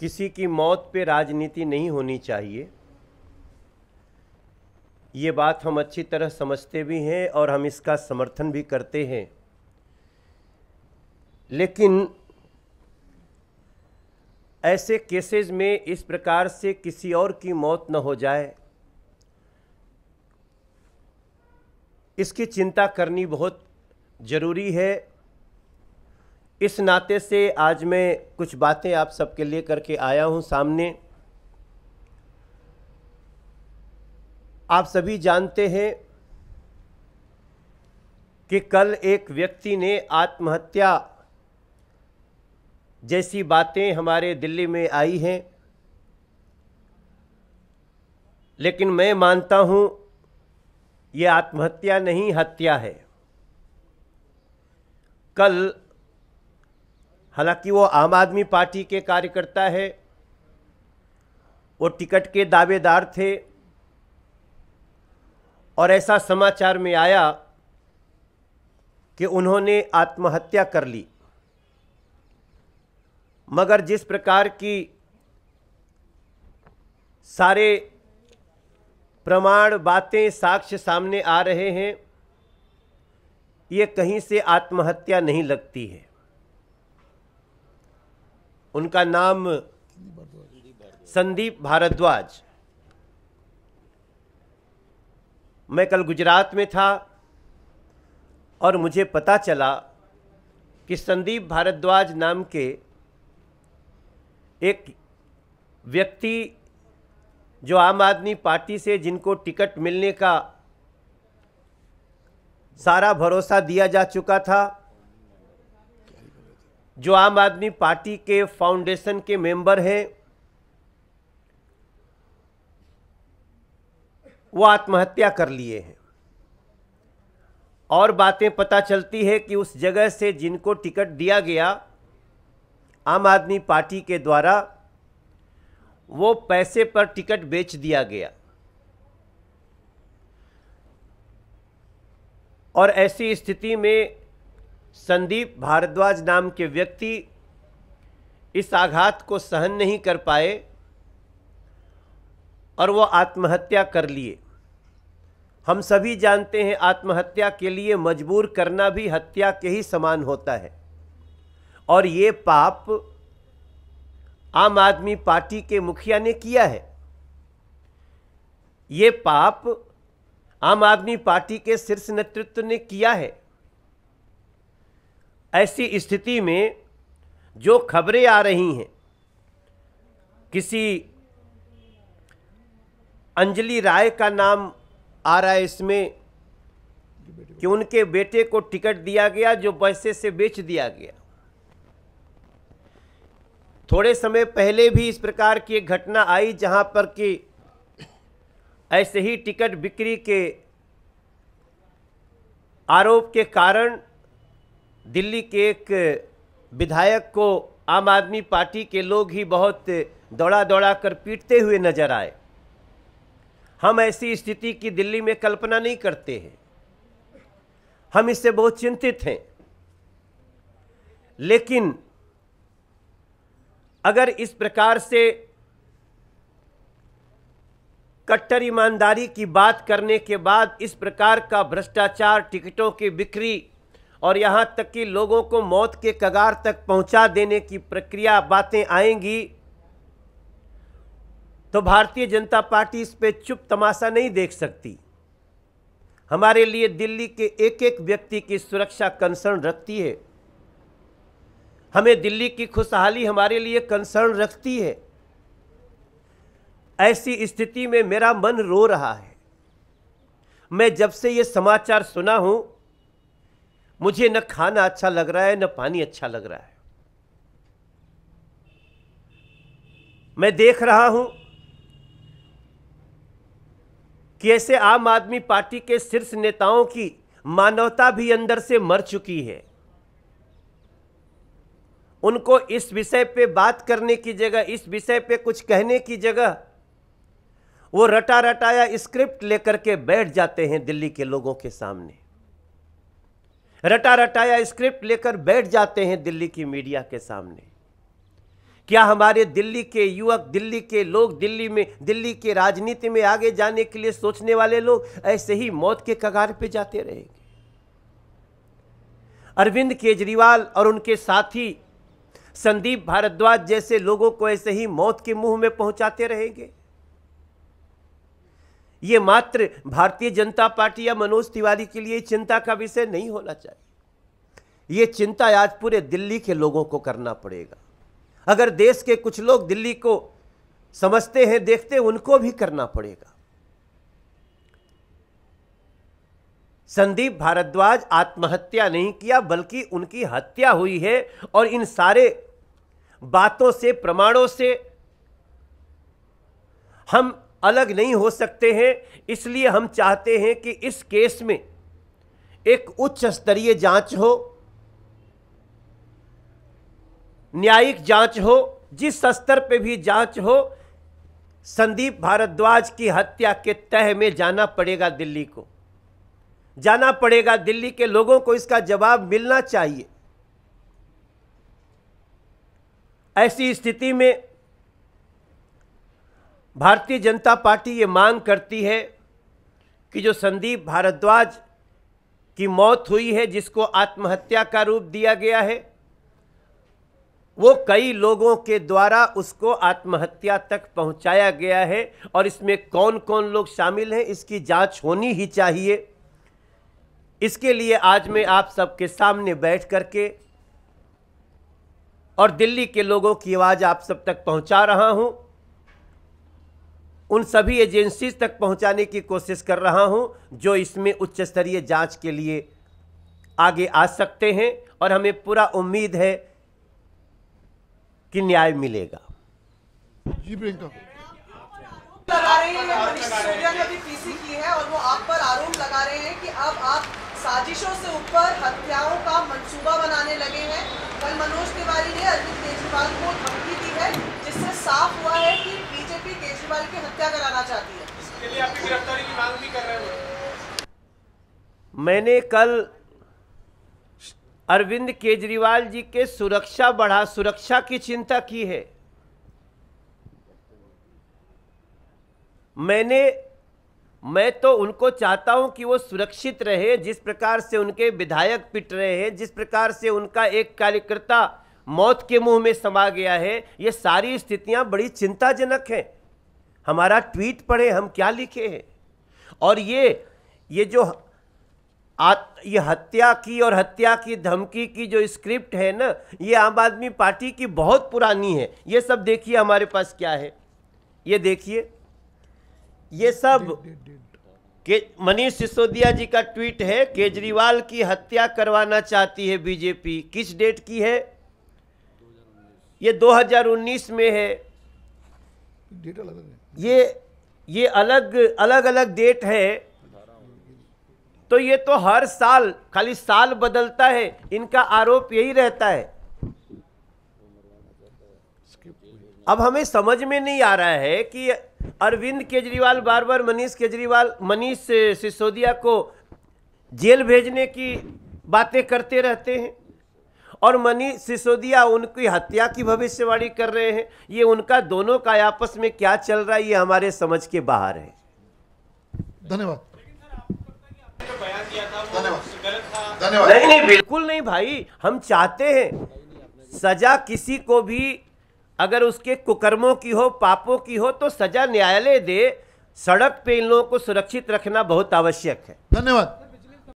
किसी की मौत पे राजनीति नहीं होनी चाहिए ये बात हम अच्छी तरह समझते भी हैं और हम इसका समर्थन भी करते हैं लेकिन ऐसे केसेस में इस प्रकार से किसी और की मौत न हो जाए इसकी चिंता करनी बहुत ज़रूरी है इस नाते से आज मैं कुछ बातें आप सबके लिए करके आया हूं सामने आप सभी जानते हैं कि कल एक व्यक्ति ने आत्महत्या जैसी बातें हमारे दिल्ली में आई हैं लेकिन मैं मानता हूं ये आत्महत्या नहीं हत्या है कल हालांकि वो आम आदमी पार्टी के कार्यकर्ता है वो टिकट के दावेदार थे और ऐसा समाचार में आया कि उन्होंने आत्महत्या कर ली मगर जिस प्रकार की सारे प्रमाण बातें साक्ष्य सामने आ रहे हैं ये कहीं से आत्महत्या नहीं लगती है उनका नाम संदीप भारद्वाज मैं कल गुजरात में था और मुझे पता चला कि संदीप भारद्वाज नाम के एक व्यक्ति जो आम आदमी पार्टी से जिनको टिकट मिलने का सारा भरोसा दिया जा चुका था जो आम आदमी पार्टी के फाउंडेशन के मेंबर हैं वो आत्महत्या कर लिए हैं और बातें पता चलती है कि उस जगह से जिनको टिकट दिया गया आम आदमी पार्टी के द्वारा वो पैसे पर टिकट बेच दिया गया और ऐसी स्थिति में संदीप भारद्वाज नाम के व्यक्ति इस आघात को सहन नहीं कर पाए और वो आत्महत्या कर लिए हम सभी जानते हैं आत्महत्या के लिए मजबूर करना भी हत्या के ही समान होता है और ये पाप आम आदमी पार्टी के मुखिया ने किया है ये पाप आम आदमी पार्टी के शीर्ष नेतृत्व ने किया है ऐसी स्थिति में जो खबरें आ रही हैं किसी अंजलि राय का नाम आ रहा है इसमें कि उनके बेटे को टिकट दिया गया जो पैसे से बेच दिया गया थोड़े समय पहले भी इस प्रकार की एक घटना आई जहां पर कि ऐसे ही टिकट बिक्री के आरोप के कारण दिल्ली के एक विधायक को आम आदमी पार्टी के लोग ही बहुत दौड़ा दौड़ा कर पीटते हुए नजर आए हम ऐसी स्थिति की दिल्ली में कल्पना नहीं करते हैं हम इससे बहुत चिंतित हैं लेकिन अगर इस प्रकार से कट्टर ईमानदारी की बात करने के बाद इस प्रकार का भ्रष्टाचार टिकटों की बिक्री और यहाँ तक कि लोगों को मौत के कगार तक पहुँचा देने की प्रक्रिया बातें आएंगी तो भारतीय जनता पार्टी इस पर चुप तमाशा नहीं देख सकती हमारे लिए दिल्ली के एक एक व्यक्ति की सुरक्षा कंसर्न रखती है हमें दिल्ली की खुशहाली हमारे लिए कंसर्न रखती है ऐसी स्थिति में मेरा मन रो रहा है मैं जब से ये समाचार सुना हूँ मुझे न खाना अच्छा लग रहा है न पानी अच्छा लग रहा है मैं देख रहा हूं कि ऐसे आम आदमी पार्टी के शीर्ष नेताओं की मानवता भी अंदर से मर चुकी है उनको इस विषय पे बात करने की जगह इस विषय पे कुछ कहने की जगह वो रटा रटाया स्क्रिप्ट लेकर के बैठ जाते हैं दिल्ली के लोगों के सामने रटा रटाया स्क्रिप्ट लेकर बैठ जाते हैं दिल्ली की मीडिया के सामने क्या हमारे दिल्ली के युवक दिल्ली के लोग दिल्ली में दिल्ली के राजनीति में आगे जाने के लिए सोचने वाले लोग ऐसे ही मौत के कगार पे जाते रहेंगे अरविंद केजरीवाल और उनके साथी संदीप भारद्वाज जैसे लोगों को ऐसे ही मौत के मुंह में पहुंचाते रहेंगे ये मात्र भारतीय जनता पार्टी या मनोज तिवारी के लिए चिंता का विषय नहीं होना चाहिए ये चिंता आज पूरे दिल्ली के लोगों को करना पड़ेगा अगर देश के कुछ लोग दिल्ली को समझते हैं देखते हैं उनको भी करना पड़ेगा संदीप भारद्वाज आत्महत्या नहीं किया बल्कि उनकी हत्या हुई है और इन सारे बातों से प्रमाणों से हम अलग नहीं हो सकते हैं इसलिए हम चाहते हैं कि इस केस में एक उच्च स्तरीय जांच हो न्यायिक जांच हो जिस स्तर पे भी जांच हो संदीप भारद्वाज की हत्या के तह में जाना पड़ेगा दिल्ली को जाना पड़ेगा दिल्ली के लोगों को इसका जवाब मिलना चाहिए ऐसी स्थिति में भारतीय जनता पार्टी ये मांग करती है कि जो संदीप भारद्वाज की मौत हुई है जिसको आत्महत्या का रूप दिया गया है वो कई लोगों के द्वारा उसको आत्महत्या तक पहुंचाया गया है और इसमें कौन कौन लोग शामिल हैं इसकी जांच होनी ही चाहिए इसके लिए आज मैं आप सबके सामने बैठ करके और दिल्ली के लोगों की आवाज़ आप सब तक पहुंचा रहा हूं उन सभी एजेंसी तक पहुंचाने की कोशिश कर रहा हूं जो इसमें उच्च स्तरीय जांच के लिए आगे आ सकते हैं और हमें पूरा उम्मीद है कि न्याय मिलेगा जी प्रियंका लगा रहे हैं पीसी की है और वो आप पर आरोप लगा रहे हैं कि अब आप साजिशों से ऊपर हत्याओं का मंसूबा बनाने लगे हैं कल मनोज तिवारी ने अरविंद केजरीवाल को धमकी दी है जिससे साफ हुआ है अग्रवाल की हत्या कराना चाहती है इसके लिए आपकी गिरफ्तारी की मांग भी कर रहे हैं मैंने कल अरविंद केजरीवाल जी के सुरक्षा बढ़ा सुरक्षा की चिंता की है मैंने मैं तो उनको चाहता हूं कि वो सुरक्षित रहे जिस प्रकार से उनके विधायक पिट रहे हैं जिस प्रकार से उनका एक कार्यकर्ता मौत के मुंह में समा गया है ये सारी स्थितियां बड़ी चिंताजनक हैं हमारा ट्वीट पढ़े हम क्या लिखे हैं और ये ये जो आत, ये हत्या की और हत्या की धमकी की जो स्क्रिप्ट है ना ये आम आदमी पार्टी की बहुत पुरानी है ये सब देखिए हमारे पास क्या है ये देखिए ये सब के मनीष सिसोदिया जी का ट्वीट है केजरीवाल की हत्या करवाना चाहती है बीजेपी किस डेट की है ये 2019 में है डेट अलग है ये ये अलग अलग अलग डेट है तो ये तो हर साल खाली साल बदलता है इनका आरोप यही रहता है अब हमें समझ में नहीं आ रहा है कि अरविंद केजरीवाल बार बार मनीष केजरीवाल मनीष सिसोदिया को जेल भेजने की बातें करते रहते हैं और मनीष सिसोदिया उनकी हत्या की भविष्यवाणी कर रहे हैं ये उनका दोनों का आपस में क्या चल रहा है ये हमारे समझ के बाहर है धन्यवाद नहीं नहीं बिल्कुल नहीं भाई हम चाहते हैं सजा किसी को भी अगर उसके कुकर्मों की हो पापों की हो तो सजा न्यायालय दे सड़क पे इन लोगों को सुरक्षित रखना बहुत आवश्यक है धन्यवाद